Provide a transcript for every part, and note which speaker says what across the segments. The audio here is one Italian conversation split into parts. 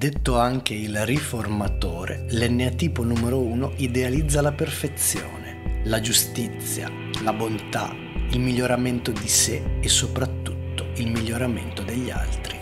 Speaker 1: Detto anche il riformatore, l'enneatipo numero uno idealizza la perfezione, la giustizia, la bontà, il miglioramento di sé e soprattutto il miglioramento degli altri.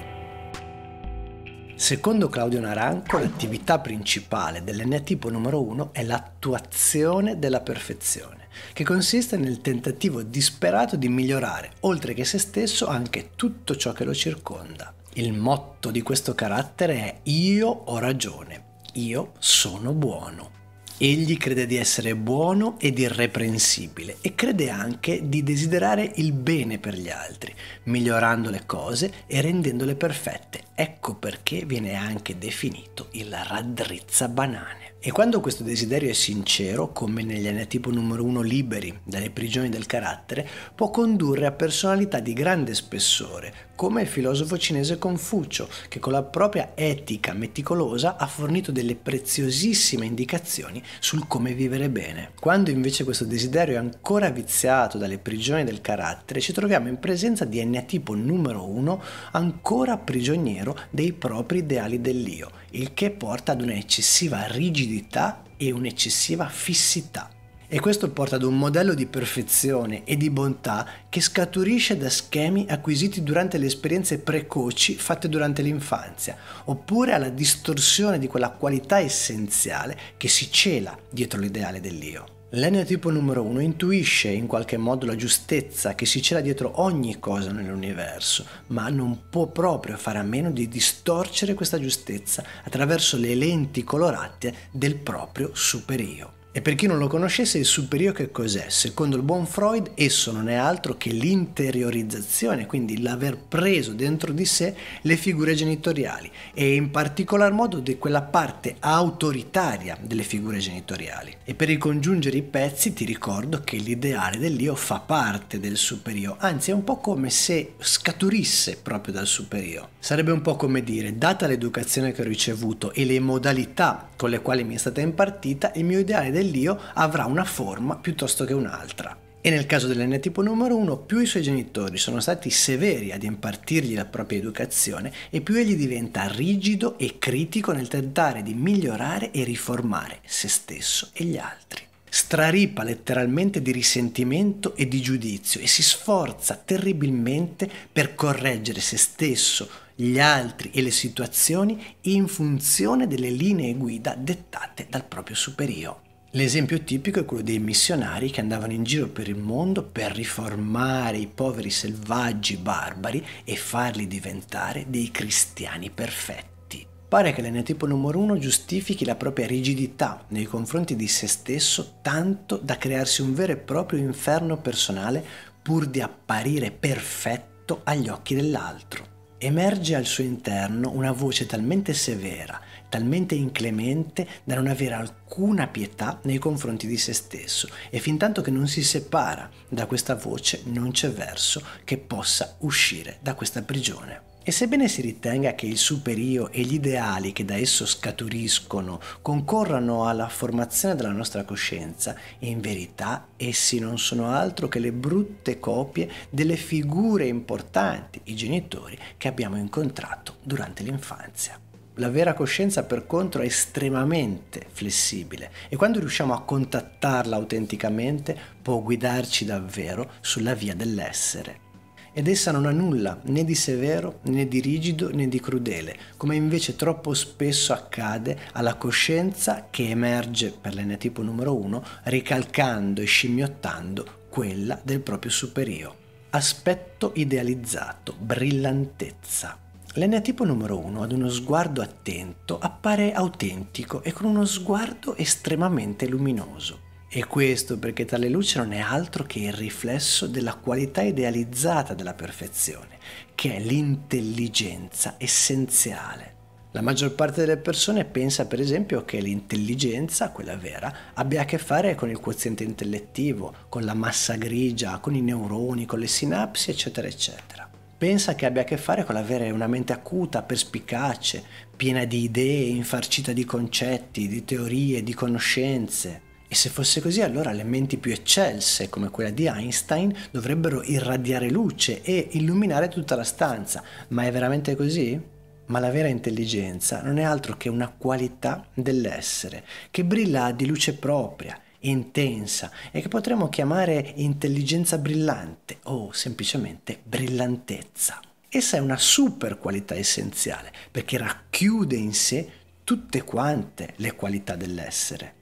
Speaker 1: Secondo Claudio Naranco, l'attività principale dell'enneatipo numero uno è l'attuazione della perfezione, che consiste nel tentativo disperato di migliorare, oltre che se stesso, anche tutto ciò che lo circonda. Il motto di questo carattere è io ho ragione, io sono buono. Egli crede di essere buono ed irreprensibile e crede anche di desiderare il bene per gli altri, migliorando le cose e rendendole perfette. Ecco perché viene anche definito il raddrizza banane. E quando questo desiderio è sincero, come negli eneatipo numero 1 liberi dalle prigioni del carattere, può condurre a personalità di grande spessore, come il filosofo cinese Confucio, che con la propria etica meticolosa ha fornito delle preziosissime indicazioni sul come vivere bene. Quando invece questo desiderio è ancora viziato dalle prigioni del carattere, ci troviamo in presenza di eneatipo numero 1 ancora prigioniero dei propri ideali dell'io, il che porta ad una eccessiva rigidità rigidità e un'eccessiva fissità. E questo porta ad un modello di perfezione e di bontà che scaturisce da schemi acquisiti durante le esperienze precoci fatte durante l'infanzia, oppure alla distorsione di quella qualità essenziale che si cela dietro l'ideale dell'io. L'eneatipo numero uno intuisce in qualche modo la giustezza che si cela dietro ogni cosa nell'universo, ma non può proprio fare a meno di distorcere questa giustezza attraverso le lenti colorate del proprio superio. E per chi non lo conoscesse, il superio che cos'è? Secondo il buon Freud, esso non è altro che l'interiorizzazione, quindi l'aver preso dentro di sé le figure genitoriali e in particolar modo di quella parte autoritaria delle figure genitoriali. E per ricongiungere i pezzi ti ricordo che l'ideale dell'io fa parte del superio, anzi è un po' come se scaturisse proprio dal superio. Sarebbe un po' come dire, data l'educazione che ho ricevuto e le modalità con le quali mi è stata impartita, il mio ideale dell'io avrà una forma piuttosto che un'altra. E nel caso dell'N tipo numero 1, più i suoi genitori sono stati severi ad impartirgli la propria educazione e più egli diventa rigido e critico nel tentare di migliorare e riformare se stesso e gli altri. Straripa letteralmente di risentimento e di giudizio e si sforza terribilmente per correggere se stesso, gli altri e le situazioni in funzione delle linee guida dettate dal proprio superiore. L'esempio tipico è quello dei missionari che andavano in giro per il mondo per riformare i poveri selvaggi barbari e farli diventare dei cristiani perfetti. Pare che l'eneatipo numero uno giustifichi la propria rigidità nei confronti di se stesso tanto da crearsi un vero e proprio inferno personale pur di apparire perfetto agli occhi dell'altro. Emerge al suo interno una voce talmente severa, talmente inclemente da non avere alcuna pietà nei confronti di se stesso e fin tanto che non si separa da questa voce non c'è verso che possa uscire da questa prigione. E sebbene si ritenga che il superio e gli ideali che da esso scaturiscono concorrano alla formazione della nostra coscienza, in verità essi non sono altro che le brutte copie delle figure importanti, i genitori, che abbiamo incontrato durante l'infanzia. La vera coscienza per contro è estremamente flessibile e quando riusciamo a contattarla autenticamente può guidarci davvero sulla via dell'essere ed essa non ha nulla né di severo né di rigido né di crudele, come invece troppo spesso accade alla coscienza che emerge per l'eneatipo numero 1 ricalcando e scimmiottando quella del proprio superio. Aspetto idealizzato, brillantezza. L'eneatipo numero 1 ad uno sguardo attento appare autentico e con uno sguardo estremamente luminoso e questo perché tale luce non è altro che il riflesso della qualità idealizzata della perfezione, che è l'intelligenza essenziale. La maggior parte delle persone pensa per esempio che l'intelligenza, quella vera, abbia a che fare con il quoziente intellettivo, con la massa grigia, con i neuroni, con le sinapsi, eccetera, eccetera. Pensa che abbia a che fare con l'avere una mente acuta, perspicace, piena di idee, infarcita di concetti, di teorie, di conoscenze e se fosse così, allora le menti più eccelse, come quella di Einstein, dovrebbero irradiare luce e illuminare tutta la stanza. Ma è veramente così? Ma la vera intelligenza non è altro che una qualità dell'essere, che brilla di luce propria, intensa e che potremmo chiamare intelligenza brillante o semplicemente brillantezza. Essa è una super qualità essenziale perché racchiude in sé tutte quante le qualità dell'essere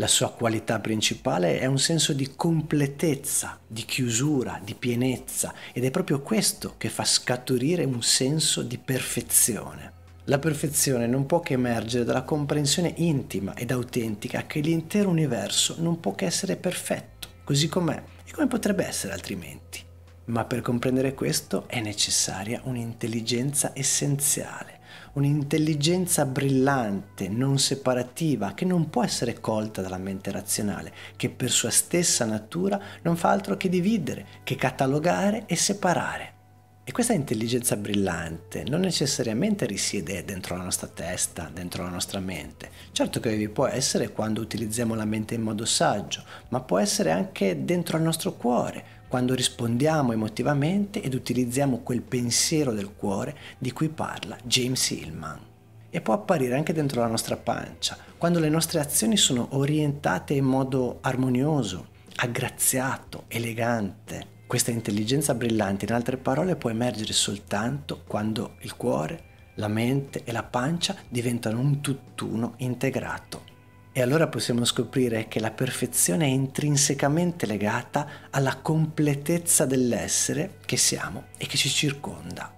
Speaker 1: la sua qualità principale è un senso di completezza, di chiusura, di pienezza ed è proprio questo che fa scaturire un senso di perfezione. La perfezione non può che emergere dalla comprensione intima ed autentica che l'intero universo non può che essere perfetto, così com'è e come potrebbe essere altrimenti. Ma per comprendere questo è necessaria un'intelligenza essenziale un'intelligenza brillante, non separativa, che non può essere colta dalla mente razionale, che per sua stessa natura non fa altro che dividere, che catalogare e separare. E questa intelligenza brillante non necessariamente risiede dentro la nostra testa, dentro la nostra mente. Certo che vi può essere quando utilizziamo la mente in modo saggio, ma può essere anche dentro il nostro cuore, quando rispondiamo emotivamente ed utilizziamo quel pensiero del cuore di cui parla James Hillman. E può apparire anche dentro la nostra pancia, quando le nostre azioni sono orientate in modo armonioso, aggraziato, elegante. Questa intelligenza brillante, in altre parole, può emergere soltanto quando il cuore, la mente e la pancia diventano un tutt'uno integrato e allora possiamo scoprire che la perfezione è intrinsecamente legata alla completezza dell'essere che siamo e che ci circonda.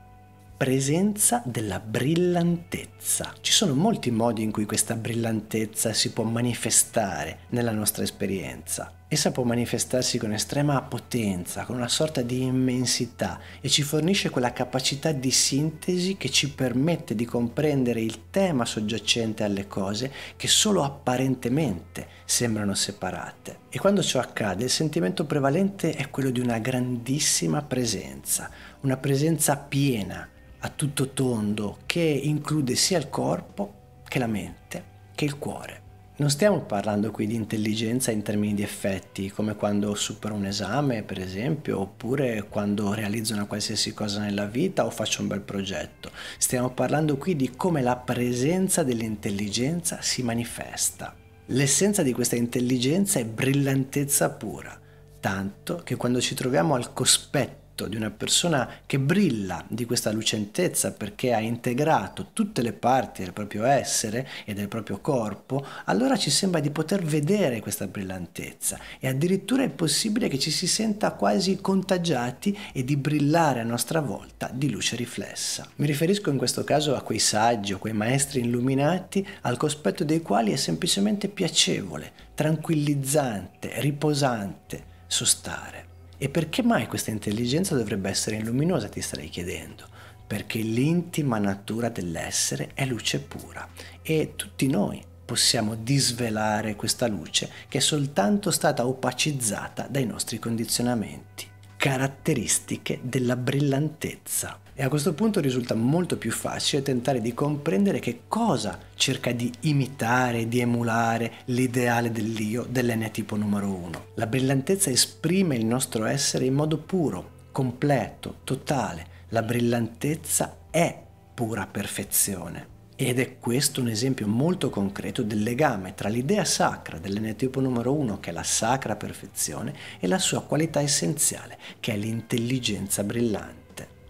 Speaker 1: Presenza della brillantezza. Ci sono molti modi in cui questa brillantezza si può manifestare nella nostra esperienza. Essa può manifestarsi con estrema potenza, con una sorta di immensità e ci fornisce quella capacità di sintesi che ci permette di comprendere il tema soggiacente alle cose che solo apparentemente sembrano separate. E quando ciò accade il sentimento prevalente è quello di una grandissima presenza, una presenza piena, a tutto tondo, che include sia il corpo che la mente che il cuore. Non stiamo parlando qui di intelligenza in termini di effetti, come quando supero un esame, per esempio, oppure quando realizzo una qualsiasi cosa nella vita o faccio un bel progetto. Stiamo parlando qui di come la presenza dell'intelligenza si manifesta. L'essenza di questa intelligenza è brillantezza pura, tanto che quando ci troviamo al cospetto netto di una persona che brilla di questa lucentezza perché ha integrato tutte le parti del proprio essere e del proprio corpo, allora ci sembra di poter vedere questa brillantezza e addirittura è possibile che ci si senta quasi contagiati e di brillare a nostra volta di luce riflessa. Mi riferisco in questo caso a quei saggi o quei maestri illuminati al cospetto dei quali è semplicemente piacevole, tranquillizzante, riposante sostare. E perché mai questa intelligenza dovrebbe essere luminosa, ti starei chiedendo? Perché l'intima natura dell'essere è luce pura e tutti noi possiamo disvelare questa luce che è soltanto stata opacizzata dai nostri condizionamenti caratteristiche della brillantezza. E a questo punto risulta molto più facile tentare di comprendere che cosa cerca di imitare, di emulare l'ideale dell'io dell'N-tipo numero uno. La brillantezza esprime il nostro essere in modo puro, completo, totale. La brillantezza è pura perfezione. Ed è questo un esempio molto concreto del legame tra l'idea sacra dell'enetipo numero uno, che è la sacra perfezione, e la sua qualità essenziale, che è l'intelligenza brillante.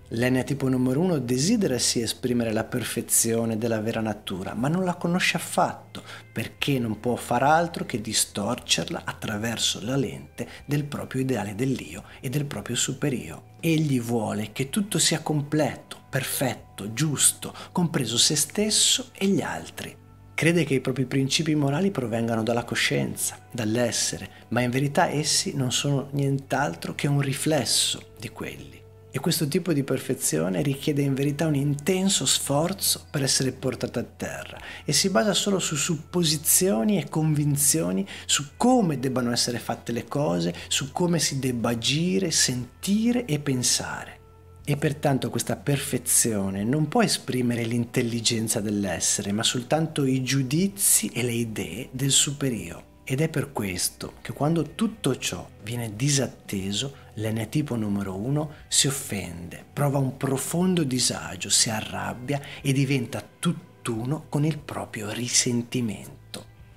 Speaker 1: L'enetipo numero uno desidera sì esprimere la perfezione della vera natura, ma non la conosce affatto, perché non può far altro che distorcerla attraverso la lente del proprio ideale dell'io e del proprio superio. Egli vuole che tutto sia completo, perfetto, giusto, compreso se stesso e gli altri. Crede che i propri principi morali provengano dalla coscienza, dall'essere, ma in verità essi non sono nient'altro che un riflesso di quelli. E questo tipo di perfezione richiede in verità un intenso sforzo per essere portata a terra e si basa solo su supposizioni e convinzioni su come debbano essere fatte le cose, su come si debba agire, sentire e pensare. E pertanto questa perfezione non può esprimere l'intelligenza dell'essere, ma soltanto i giudizi e le idee del superio. Ed è per questo che quando tutto ciò viene disatteso, l'enetipo numero uno si offende, prova un profondo disagio, si arrabbia e diventa tutt'uno con il proprio risentimento.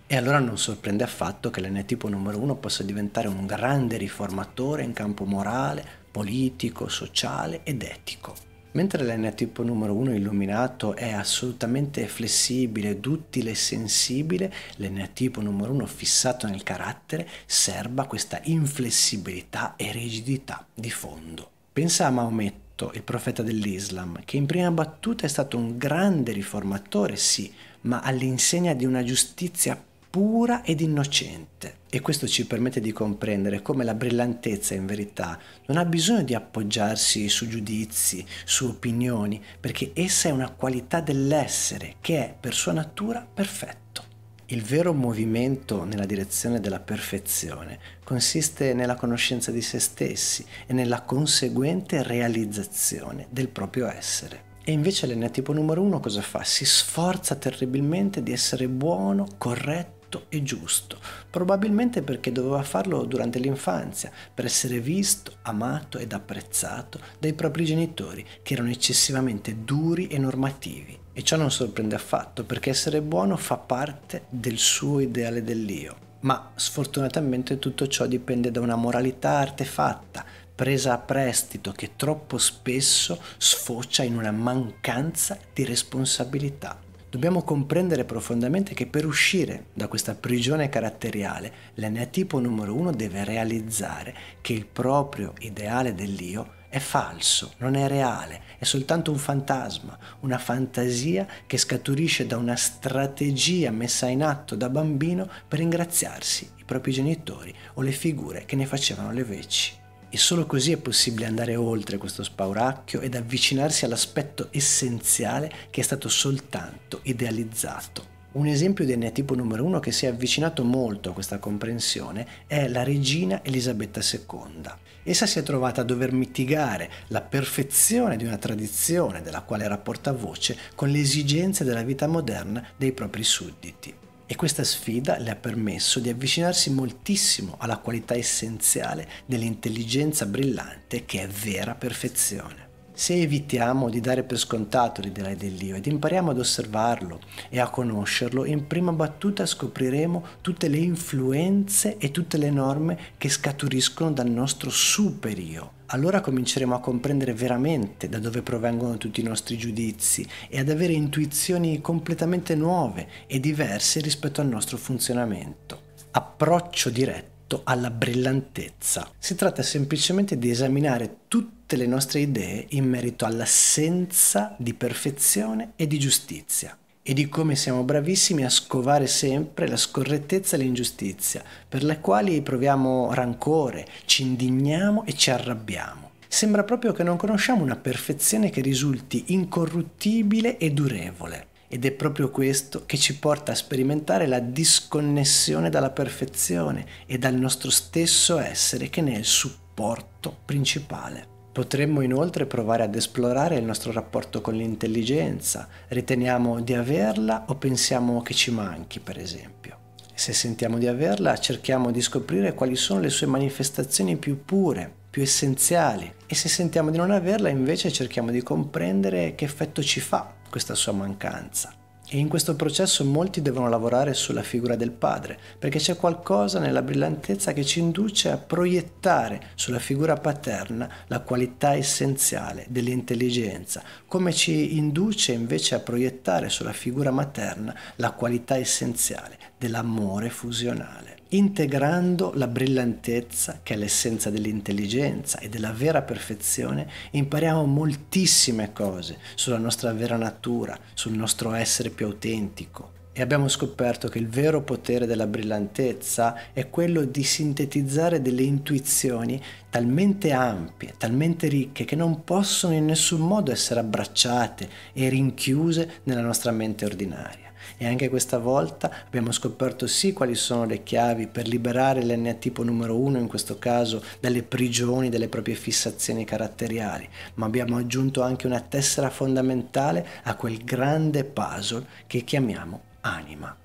Speaker 1: E allora non sorprende affatto che l'enetipo numero uno possa diventare un grande riformatore in campo morale, politico, sociale ed etico. Mentre ln numero 1 illuminato è assolutamente flessibile, duttile e sensibile, ln numero 1 fissato nel carattere serba questa inflessibilità e rigidità di fondo. Pensa a Maometto il profeta dell'Islam, che in prima battuta è stato un grande riformatore, sì, ma all'insegna di una giustizia pura ed innocente. E questo ci permette di comprendere come la brillantezza in verità non ha bisogno di appoggiarsi su giudizi, su opinioni, perché essa è una qualità dell'essere che è per sua natura perfetto. Il vero movimento nella direzione della perfezione consiste nella conoscenza di se stessi e nella conseguente realizzazione del proprio essere. E invece l'enetipo numero uno cosa fa? Si sforza terribilmente di essere buono, corretto, corretto e giusto, probabilmente perché doveva farlo durante l'infanzia, per essere visto, amato ed apprezzato dai propri genitori, che erano eccessivamente duri e normativi. E ciò non sorprende affatto, perché essere buono fa parte del suo ideale dell'io. Ma sfortunatamente tutto ciò dipende da una moralità artefatta, presa a prestito che troppo spesso sfocia in una mancanza di responsabilità dobbiamo comprendere profondamente che per uscire da questa prigione caratteriale, l'eneatipo numero uno deve realizzare che il proprio ideale dell'io è falso, non è reale, è soltanto un fantasma, una fantasia che scaturisce da una strategia messa in atto da bambino per ingraziarsi i propri genitori o le figure che ne facevano le veci. E solo così è possibile andare oltre questo spauracchio ed avvicinarsi all'aspetto essenziale che è stato soltanto idealizzato. Un esempio di eneatipo numero uno che si è avvicinato molto a questa comprensione è la regina Elisabetta II. Essa si è trovata a dover mitigare la perfezione di una tradizione della quale era portavoce con le esigenze della vita moderna dei propri sudditi e questa sfida le ha permesso di avvicinarsi moltissimo alla qualità essenziale dell'intelligenza brillante che è vera perfezione se evitiamo di dare per scontato l'ideale dell'io ed impariamo ad osservarlo e a conoscerlo, in prima battuta scopriremo tutte le influenze e tutte le norme che scaturiscono dal nostro super io allora cominceremo a comprendere veramente da dove provengono tutti i nostri giudizi e ad avere intuizioni completamente nuove e diverse rispetto al nostro funzionamento. Approccio diretto alla brillantezza. Si tratta semplicemente di esaminare tutti tutte le nostre idee in merito all'assenza di perfezione e di giustizia e di come siamo bravissimi a scovare sempre la scorrettezza e l'ingiustizia, per le quali proviamo rancore, ci indigniamo e ci arrabbiamo. Sembra proprio che non conosciamo una perfezione che risulti incorruttibile e durevole. Ed è proprio questo che ci porta a sperimentare la disconnessione dalla perfezione e dal nostro stesso essere che ne è il supporto principale. Potremmo inoltre provare ad esplorare il nostro rapporto con l'intelligenza. Riteniamo di averla o pensiamo che ci manchi, per esempio. Se sentiamo di averla, cerchiamo di scoprire quali sono le sue manifestazioni più pure, più essenziali. E se sentiamo di non averla, invece cerchiamo di comprendere che effetto ci fa questa sua mancanza. E in questo processo molti devono lavorare sulla figura del padre, perché c'è qualcosa nella brillantezza che ci induce a proiettare sulla figura paterna la qualità essenziale dell'intelligenza, come ci induce invece a proiettare sulla figura materna la qualità essenziale dell'amore fusionale integrando la brillantezza che è l'essenza dell'intelligenza e della vera perfezione, impariamo moltissime cose sulla nostra vera natura, sul nostro essere più autentico. E abbiamo scoperto che il vero potere della brillantezza è quello di sintetizzare delle intuizioni talmente ampie, talmente ricche, che non possono in nessun modo essere abbracciate e rinchiuse nella nostra mente ordinaria. E anche questa volta abbiamo scoperto sì quali sono le chiavi per liberare l'N tipo numero 1 in questo caso dalle prigioni delle proprie fissazioni caratteriali, ma abbiamo aggiunto anche una tessera fondamentale a quel grande puzzle che chiamiamo anima.